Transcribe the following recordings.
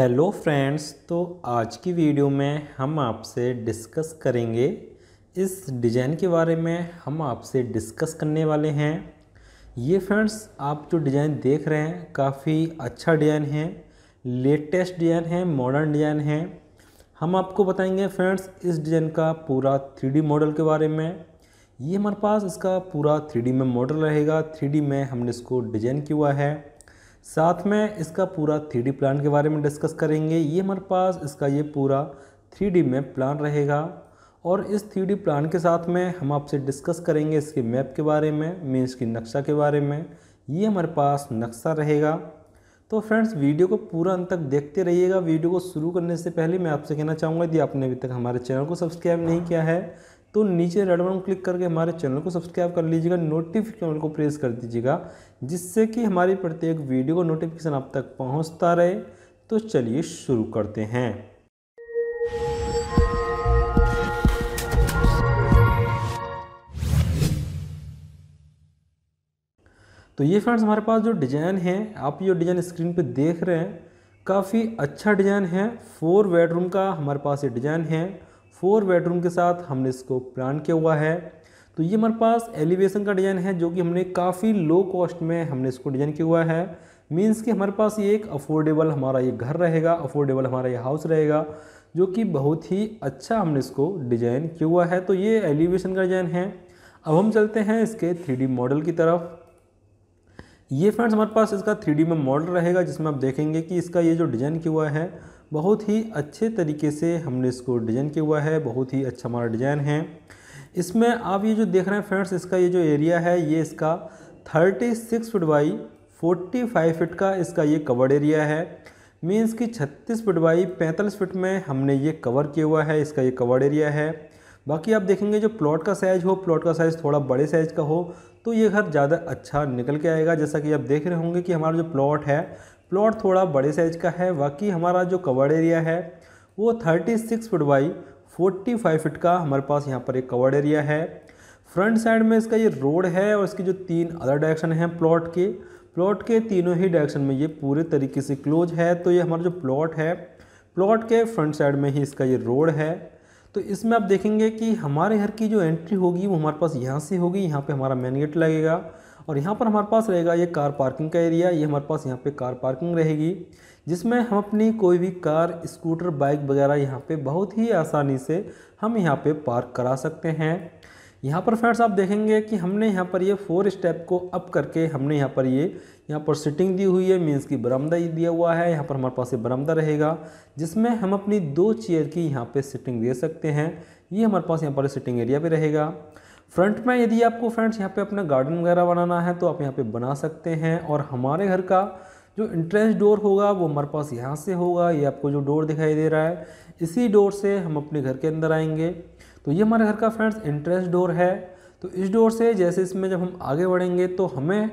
hello friends तो आज की वीडियो में हम आपसे डिस्कस करेंगे इस डिज़ाइन के बारे में हम आपसे डिस्कस करने वाले हैं ये फ्रेंड्स आप जो डिज़ाइन देख रहे हैं काफ़ी अच्छा डिज़ाइन है लेटेस्ट डिज़ाइन है मॉडर्न डिज़ाइन है हम आपको बताएंगे फ्रेंड्स इस डिज़ाइन का पूरा थ्री मॉडल के बारे में ये हमारे पास इसका पूरा थ्री में मॉडल रहेगा थ्री में हमने इसको डिज़ाइन किया है साथ में इसका पूरा थ्री प्लान के बारे में डिस्कस करेंगे ये हमारे पास इसका ये पूरा थ्री में प्लान रहेगा और इस थ्री प्लान के साथ में हम आपसे डिस्कस करेंगे इसके मैप के बारे में मीन्स की नक्शा के बारे में ये हमारे पास नक्शा रहेगा तो फ्रेंड्स वीडियो को पूरा अंत तक देखते रहिएगा वीडियो को शुरू करने से पहले मैं आपसे कहना चाहूँगा यदि आपने अभी तक हमारे चैनल को सब्सक्राइब नहीं किया है तो नीचे रेड बटन क्लिक करके हमारे चैनल को सब्सक्राइब कर लीजिएगा नोटिफिकेशन को प्रेस कर दीजिएगा जिससे कि हमारी प्रत्येक वीडियो का नोटिफिकेशन आप तक पहुंचता रहे तो चलिए शुरू करते हैं तो ये फ्रेंड्स हमारे पास जो डिज़ाइन है आप ये डिज़ाइन स्क्रीन पे देख रहे हैं काफ़ी अच्छा डिज़ाइन है फोर बेडरूम का हमारे पास ये डिज़ाइन है फोर बेडरूम के साथ हमने इसको प्लान किया हुआ है तो ये हमारे पास एलिवेशन का डिज़ाइन है जो कि हमने काफ़ी लो कॉस्ट में हमने इसको डिज़ाइन किया हुआ है मीन्स कि हमारे पास ये एक अफोर्डेबल हमारा ये घर रहेगा अफोर्डेबल हमारा ये हाउस रहेगा जो कि बहुत ही अच्छा हमने इसको डिज़ाइन किया हुआ है तो ये एलिवेशन का डिज़ाइन है अब हम चलते हैं इसके थ्री मॉडल की तरफ ये फ्रेंड्स हमारे पास इसका थ्री में मॉडल रहेगा जिसमें आप देखेंगे कि इसका ये जो डिज़ाइन किया हुआ है बहुत ही अच्छे तरीके से हमने इसको डिज़ाइन किया हुआ है बहुत ही अच्छा हमारा डिज़ाइन है इसमें आप ये जो देख रहे हैं फ्रेंड्स इसका ये जो एरिया है ये इसका 36 feet by forty five feet का इसका ये कवर्ड एरिया है मीन्स कि 36 फिट बाई 45 फिट में हमने ये कवर किया हुआ है इसका ये कवर्ड एरिया है बाकी आप देखेंगे जो प्लॉट का साइज़ हो प्लॉट का साइज़ थोड़ा बड़े साइज़ का हो तो ये घर ज़्यादा अच्छा निकल के आएगा जैसा कि आप देख रहे होंगे कि हमारा जो प्लॉट है प्लॉट थोड़ा बड़े साइज का है बाकी हमारा जो कवर्ड एरिया है वो 36 फुट बाई फाइव फिट का हमारे पास यहाँ पर एक कवर्ड एरिया है फ्रंट साइड में इसका ये रोड है और इसकी जो तीन अदर डायरेक्शन है प्लॉट के प्लॉट के तीनों ही डायरेक्शन में ये पूरे तरीके से क्लोज है तो ये हमारा जो प्लॉट है प्लॉट के फ्रंट साइड में ही इसका ये रोड है तो इसमें आप देखेंगे कि हमारे घर की जो एंट्री होगी वो हमारे पास यहाँ से होगी यहाँ पे हमारा मेन गेट लगेगा और यहाँ पर हमारे पास रहेगा ये कार पार्किंग का एरिया ये हमारे पास यहाँ पे कार पार्किंग रहेगी जिसमें हम अपनी कोई भी कार स्कूटर बाइक वगैरह यहाँ पे बहुत ही आसानी से हम यहाँ पे पार्क करा सकते हैं यहाँ पर फ्रेंड्स आप देखेंगे कि हमने यहाँ पर ये फोर स्टेप को अप करके हमने यहाँ पर ये यहाँ पर सिटिंग दी हुई है मीन्स की बरामदा दिया हुआ है यहाँ पर हमारे पास ये बरामदा रहेगा जिसमें हम अपनी दो चेयर की यहाँ पर सिटिंग दे सकते हैं ये हमारे पास यहाँ पर सिटिंग एरिया भी रहेगा फ्रंट में यदि आपको फ्रेंड्स यहाँ पे अपना गार्डन वगैरह बनाना है तो आप यहाँ पे बना सकते हैं और हमारे घर का जो इंट्रेंस डोर होगा वो हमारे पास यहाँ से होगा ये आपको जो डोर दिखाई दे रहा है इसी डोर से हम अपने घर के अंदर आएंगे तो ये हमारे घर का फ्रेंड्स इंट्रेंस डोर है तो इस डोर से जैसे इसमें जब हम आगे बढ़ेंगे तो हमें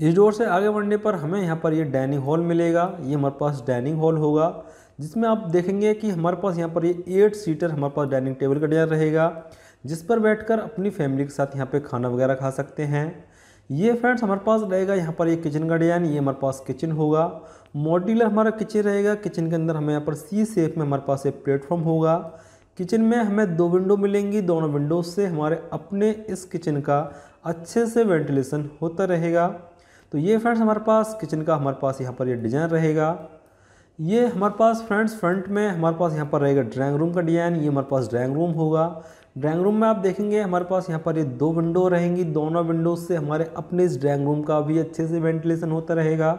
इस डोर से आगे बढ़ने पर हमें यहाँ पर ये डाइनिंग हॉल मिलेगा ये हमारे पास डाइनिंग हॉल होगा जिसमें आप देखेंगे कि हमारे पास यहाँ पर ये एट सीटर हमारे पास डाइनिंग टेबल का डिज़ाइन रहेगा जिस पर बैठकर अपनी फैमिली के साथ यहाँ पे खाना वगैरह खा सकते हैं ये फ्रेंड्स हमारे पास रहेगा यहाँ पर ये किचन का डिज़ाइन ये हमारे पास किचन होगा मॉड्यूलर हमारा किचन रहेगा किचन के अंदर हमें यहाँ पर सी सेफ में हमारे पास एक प्लेटफॉर्म होगा किचन में हमें दो विंडो मिलेंगी दोनों विंडो से हमारे अपने इस किचन का अच्छे से वेंटिलेशन होता रहेगा तो ये फ्रेंड्स हमारे पास किचन का हमारे पास यहाँ पर ये डिज़ाइन रहेगा ये हमारे पास फ्रेंड्स फ्रंट में हमारे पास यहाँ पर रहेगा ड्राइंग रूम का डिज़ाइन ये हमारे पास ड्राइंग रूम होगा ड्राइंग रूम में आप देखेंगे हमारे पास यहाँ पर ये दो विंडो रहेंगी दोनों विंडोज से हमारे अपने इस ड्राइंग रूम का भी अच्छे से वेंटिलेशन होता रहेगा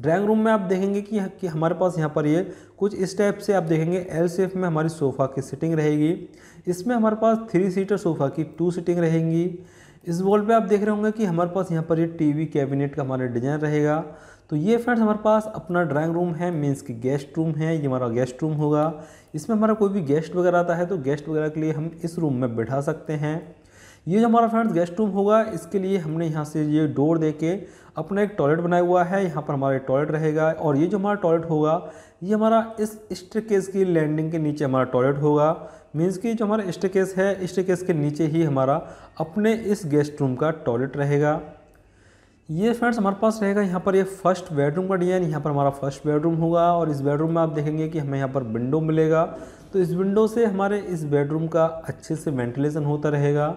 ड्राइंग रूम में आप देखेंगे कि, हमारे पास यहाँ पर ये कुछ इस टाइप से आप देखेंगे एल सेफ में हमारी सोफ़ा की सीटिंग रहेगी इसमें हमारे पास थ्री सीटर सोफ़ा की टू सीटिंग रहेंगी इस वॉल पे आप देख रहे होंगे कि हमारे पास यहाँ पर ये टीवी कैबिनेट का हमारा डिजाइन रहेगा तो ये फ्रेंड्स हमारे पास अपना ड्राइंग रूम है मीन्स कि गेस्ट रूम है ये हमारा गेस्ट रूम होगा इसमें हमारा कोई भी गेस्ट वगैरह आता है तो गेस्ट वगैरह के लिए हम इस रूम में बैठा सकते हैं ये जो हमारा फ्रेंड्स गेस्ट रूम होगा इसके लिए हमने यहाँ से ये डोर दे के अपना एक टॉयलेट बनाया हुआ है यहाँ पर हमारा टॉयलेट रहेगा और ये जो हमारा टॉयलेट होगा ये हमारा इस स्ट्रिकेज की लैंडिंग के नीचे हमारा टॉयलेट होगा मीन्स कि जो हमारा स्टेकेस है स्टेकेस के नीचे ही हमारा अपने इस गेस्ट रूम का टॉयलेट रहेगा ये फ्रेंड्स हमारे पास रहेगा यहाँ पर ये फर्स्ट बेडरूम का डिज़ाइन यहाँ पर हमारा फर्स्ट बेडरूम होगा और इस बेडरूम में आप देखेंगे कि हमें यहाँ पर विंडो मिलेगा तो इस विंडो से हमारे इस बेडरूम का अच्छे से वेंटिलेशन होता रहेगा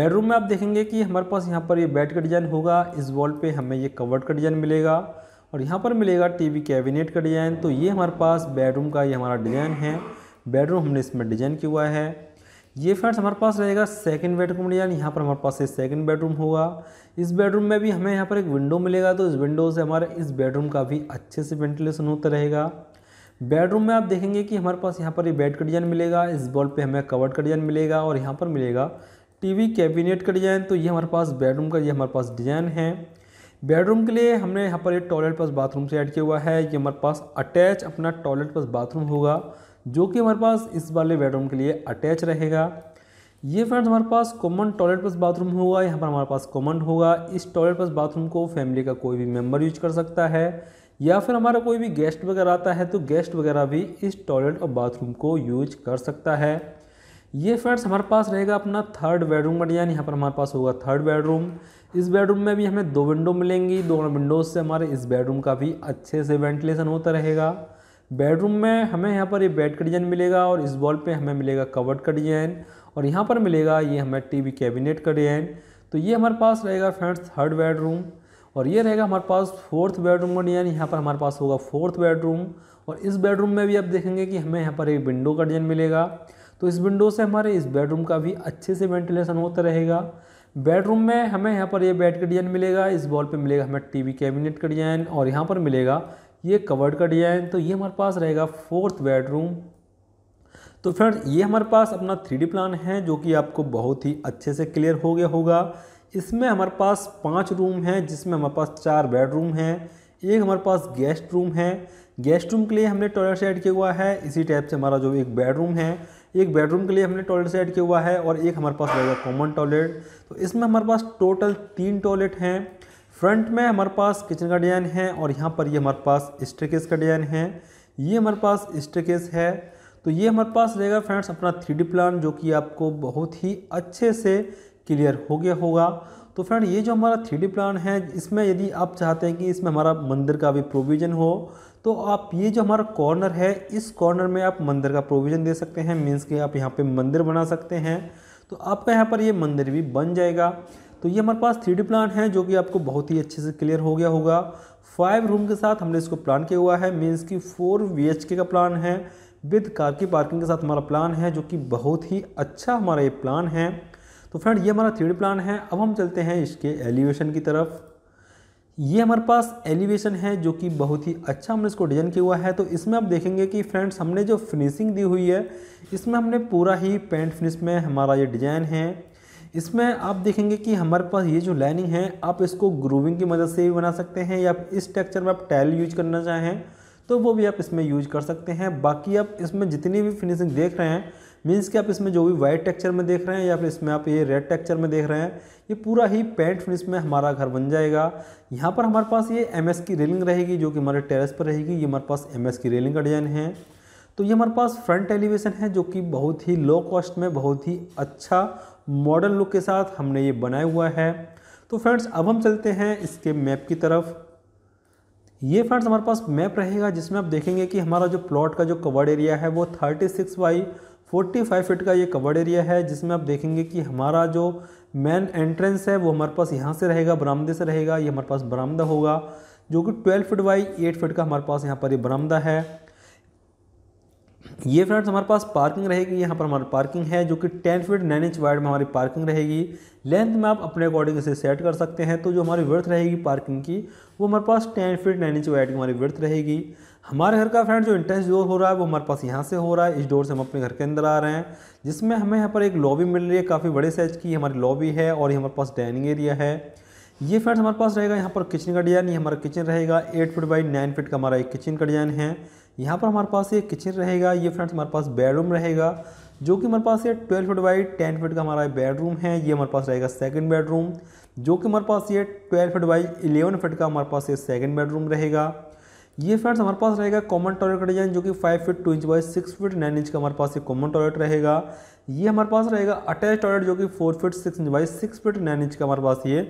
बेडरूम में आप देखेंगे कि हमारे पास यहाँ पर ये बेड का डिज़ाइन होगा इस वॉल पे हमें ये कवर्ड का डिज़ाइन मिलेगा और यहाँ पर मिलेगा टीवी कैबिनेट का डिज़ाइन तो ये हमारे पास बेडरूम का ये हमारा डिज़ाइन है बेडरूम हमने इसमें डिजाइन किया हुआ है ये फ्रेंड्स हमारे पास रहेगा सेकंड बेडरूम डिजाइन यहाँ पर हमारे पास ये सेकंड बेडरूम होगा इस बेडरूम में भी हमें यहाँ पर एक विंडो मिलेगा तो इस विंडो से हमारे इस बेडरूम का भी अच्छे से वेंटिलेशन होता रहेगा बेडरूम में आप देखेंगे कि हमारे पास यहाँ पर ये बेड का डिजाइन मिलेगा इस बॉल पर हमें कवर्ड का डिजाइन मिलेगा और यहाँ पर मिलेगा टी कैबिनेट का डिजाइन तो ये हमारे पास बेडरूम का ये हमारे पास डिजाइन है बेडरूम के लिए हमने यहाँ पर एक टॉयलेट प्लस बाथरूम से ऐड किया हुआ है ये हमारे पास अटैच अपना टॉयलेट प्लस बाथरूम होगा जो कि हमारे पास इस वाले बेडरूम के लिए अटैच रहेगा ये फ्रेंड्स हमारे पास कॉमन टॉयलेट प्लस बाथरूम होगा यहाँ पर हमारे पास कॉमन होगा इस टॉयलेट प्लस बाथरूम को फैमिली का कोई भी मेम्बर यूज कर सकता है या फिर हमारा कोई भी गेस्ट वगैरह आता है तो गेस्ट वगैरह भी इस टॉयलेट और बाथरूम को यूज कर सकता है ये फ्रेंड्स हमारे पास रहेगा अपना थर्ड बेडरूम बन यानी यहाँ पर हमारे पास होगा थर्ड बेडरूम इस बेडरूम में भी हमें दो विंडो मिलेंगी दोनों विंडोज़ से हमारे इस बेडरूम का भी अच्छे से वेंटिलेशन होता रहेगा बेडरूम में हमें यहाँ पर ये बेड का डिज़ाइन मिलेगा और इस वॉल पे हमें मिलेगा कवर्ड का डिज़ाइन और यहाँ पर मिलेगा ये हमें टीवी कैबिनेट का डिज़ाइन तो ये हमारे पास रहेगा फ्रेंड्स थर्ड बेडरूम और ये रहेगा हमारे पास फोर्थ बेडरूम का डिज़ाइन यहाँ पर हमारे पास होगा फोर्थ बेडरूम और इस बेडरूम में भी आप देखेंगे कि हमें यहाँ पर एक विंडो का डिज़ाइन मिलेगा तो इस विंडो से हमारे इस बेडरूम का भी अच्छे से वेंटिलेशन होता रहेगा बेडरूम में हमें यहाँ पर ये बेड का डिज़ाइन मिलेगा इस वॉल पे मिलेगा हमें टीवी कैबिनेट का डिज़ाइन और यहाँ पर मिलेगा ये कवर्ड का डिज़ाइन तो ये हमारे पास रहेगा फोर्थ बेडरूम तो फ्रेंड ये हमारे पास अपना थ्री प्लान है जो कि आपको बहुत ही अच्छे से क्लियर हो गया होगा इसमें हमारे पास पाँच रूम हैं जिसमें हमारे पास चार बेडरूम हैं एक हमारे पास गेस्ट रूम है गेस्ट रूम के लिए हमने टॉयलेट से ऐड किया हुआ है इसी टाइप से हमारा जो एक बेडरूम है एक बेडरूम के लिए हमने टॉयलेट से ऐड किया हुआ है और एक हमारे पास रहेगा कॉमन टॉयलेट तो इसमें हमारे पास टोटल तीन टॉयलेट हैं फ्रंट में हमारे पास किचन का डिज़ाइन है और यहाँ पर ये हमारे पास स्टेकेस का डिज़ाइन है ये हमारे पास स्टेकेस है तो ये हमारे पास रहेगा फ्रेंड्स अपना थ्री प्लान जो कि आपको बहुत ही अच्छे से क्लियर हो गया होगा तो फ्रेंड ये जो हमारा थ्री प्लान है इसमें यदि आप चाहते हैं कि इसमें हमारा मंदिर का भी प्रोविज़न हो तो आप ये जो हमारा कॉर्नर है इस कॉर्नर में आप मंदिर का प्रोविज़न दे सकते हैं मीन्स कि आप यहाँ पर मंदिर बना सकते हैं तो आपका यहाँ पर ये मंदिर भी बन जाएगा तो ये हमारे पास थ्री प्लान है जो कि आपको बहुत ही अच्छे से क्लियर हो गया होगा फाइव रूम के साथ हमने इसको प्लान किया हुआ है मीन्स की फोर बी का प्लान है विद कार की पार्किंग के साथ हमारा प्लान है जो कि बहुत ही अच्छा हमारा ये प्लान है तो फ्रेंड ये हमारा थ्री प्लान है अब हम चलते हैं इसके एलिवेशन की तरफ ये हमारे पास एलिवेशन है जो कि बहुत ही अच्छा हमने इसको डिजाइन किया हुआ है तो इसमें आप देखेंगे कि फ्रेंड्स हमने जो फिनिशिंग दी हुई है इसमें हमने पूरा ही पेंट फिनिश में हमारा ये डिजाइन है इसमें आप देखेंगे कि हमारे पास ये जो लाइनिंग है आप इसको ग्रूविंग की मदद से भी बना सकते हैं या इस टेक्चर में आप टाइल यूज करना चाहें तो वो भी आप इसमें यूज कर सकते हैं बाकी आप इसमें जितनी भी फिनिशिंग देख रहे हैं मीन्स कि आप इसमें जो भी वाइट टेक्चर में देख रहे हैं या फिर इसमें आप ये रेड टेक्चर में देख रहे हैं ये पूरा ही पेंट फिनिश में हमारा घर बन जाएगा यहाँ पर हमारे पास ये एम की रेलिंग रहेगी जो कि हमारे टेरेस पर रहेगी ये हमारे पास एम की रेलिंग का डिज़ाइन है तो ये हमारे पास फ्रंट एलिवेशन है जो कि बहुत ही लो कॉस्ट में बहुत ही अच्छा मॉडर्न लुक के साथ हमने ये बनाया हुआ है तो फ्रेंड्स अब हम चलते हैं इसके मैप की तरफ ये फ्रेंड्स हमारे पास मैप रहेगा जिसमें आप देखेंगे कि हमारा जो प्लॉट का जो कवर्ड एरिया है वो thirty six by forty five feet का ये कवर्ड एरिया है जिसमें आप देखेंगे कि हमारा जो मेन एंट्रेंस है वो हमारे पास यहाँ से रहेगा बरामदे से रहेगा ये हमारे पास बरामदा होगा जो कि twelve feet by eight feet का हमारे पास यहाँ पर ये बरामदा है ये फ्रेंड्स हमारे पास पार्किंग रहेगी यहाँ पर हमारी पार्किंग है जो कि ten feet nine inch wide में हमारी पार्किंग रहेगी लेंथ में आप अपने अकॉर्डिंग इसे सेट कर सकते हैं तो जो हमारी वर्थ रहेगी पार्किंग की वो हमारे पास ten feet nine inch wide की हमारी वर्थ रहेगी हमारे घर का फ्रेंड जो इंट्रेंस डोर हो रहा है वो हमारे पास यहाँ से हो रहा है इस डोर से हम अपने घर के अंदर आ रहे हैं जिसमें हमें यहाँ पर एक लॉबी मिल रही है काफ़ी बड़े साइज की हमारी लॉबी है और ये हमारे पास डाइनिंग एरिया है ये फ्रेंड्स हमारे पास रहेगा यहाँ पर किचन का डिज़ाइन ये हमारा किचन रहेगा eight feet by nine feet का हमारा एक किचन का डिज़ाइन है यहाँ पर हमारे पास ये किचन रहेगा ये फ्रेंड्स हमारे पास बेडरूम रहेगा जो कि हमारे पास ये twelve foot by ten foot का हमारा बेडरूम है ये हमारे पास रहेगा सेकंड बेडरूम जो कि हमारे पास ये twelve foot by eleven foot का हमारे पास ये सेकंड बेडरूम रहेगा ये फ्रेंड्स हमारे पास रहेगा कॉमन टॉयलेट का डिजाइन जो कि five feet two inch by six feet nine inch का हमारे पास ये कॉमन टॉयलेट रहेगा ये हमारे पास रहेगा अटैच टॉयलेट जो कि four feet six inch by six feet nine inch का हमारे पास ये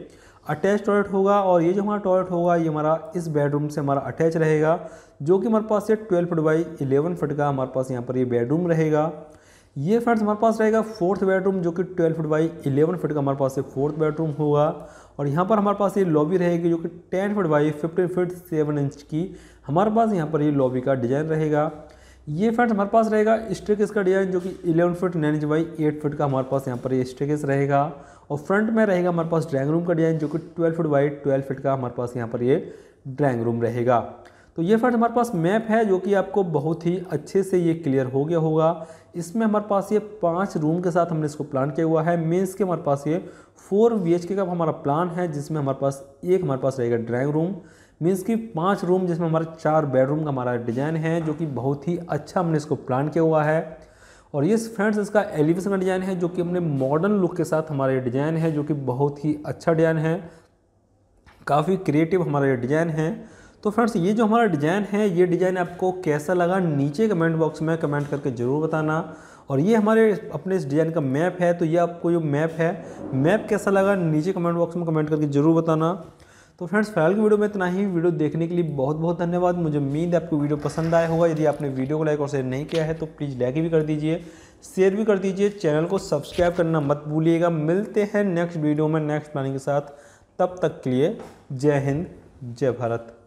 अटैच टॉयलेट होगा और ये जो हमारा टॉयलेट होगा ये हमारा इस बेडरूम से हमारा अटैच रहेगा जो कि हमारे पास ये twelve foot by eleven foot का हमारे पास यहाँ पर ये बेडरूम रहेगा ये फ्रेंड्स हमारे पास रहेगा फोर्थ बेडरूम जो कि twelve foot by eleven foot का हमारे पास ये फोर्थ बेडरूम होगा और यहाँ पर हमारे पास ये लॉबी रहेगी जो कि ten foot by fifteen feet seven inch की हमारे पास यहाँ पर ये लॉबी का डिज़ाइन रहेगा ये फ्रेंड्स हमारे पास रहेगा स्ट्रिक इसका डिज़ाइन जो कि eleven feet nine inch by eight feet का हमारे पास यहाँ पर ये स्ट्रिक रहेगा और फ्रंट में रहेगा हमारे पास ड्राइंग रूम का डिज़ाइन जो कि twelve foot wide twelve feet का हमारे पास यहाँ पर ये ड्राइंग रूम रहेगा तो ये फ्रंट हमारे पास मैप है जो कि आपको बहुत ही अच्छे से ये क्लियर हो गया होगा इसमें हमारे पास ये पांच रूम के साथ हमने इसको प्लान किया हुआ है मीन्स के हमारे पास ये फोर बी का हमारा प्लान है जिसमें हमारे पास एक हमारे पास रहेगा ड्राइंग रूम मीन्स की पाँच रूम जिसमें हमारा चार बेडरूम का हमारा डिज़ाइन है जो कि बहुत ही अच्छा हमने इसको प्लान किया हुआ है और ये फ्रेंड्स इसका एलिवेशन का डिज़ाइन है जो कि अपने मॉडर्न लुक के साथ हमारा ये डिज़ाइन है जो कि बहुत ही अच्छा डिज़ाइन है काफ़ी क्रिएटिव हमारा ये डिज़ाइन है तो फ्रेंड्स ये जो हमारा डिज़ाइन है ये डिज़ाइन आपको कैसा लगा नीचे कमेंट बॉक्स में कमेंट करके ज़रूर बताना और ये हमारे अपने इस डिज़ाइन का मैप है तो ये आपको जो मैप है मैप कैसा लगा नीचे कमेंट बॉक्स में कमेंट करके ज़रूर बताना तो फ्रेंड्स फिलहाल की वीडियो में इतना ही वीडियो देखने के लिए बहुत बहुत धन्यवाद मुझे उम्मीद है आपको वीडियो पसंद आया होगा यदि आपने वीडियो को लाइक और शेयर नहीं किया है तो प्लीज़ लाइक भी कर दीजिए शेयर भी कर दीजिए चैनल को सब्सक्राइब करना मत भूलिएगा मिलते हैं नेक्स्ट वीडियो में नेक्स्ट प्लानिंग के साथ तब तक के लिए जय हिंद जय भारत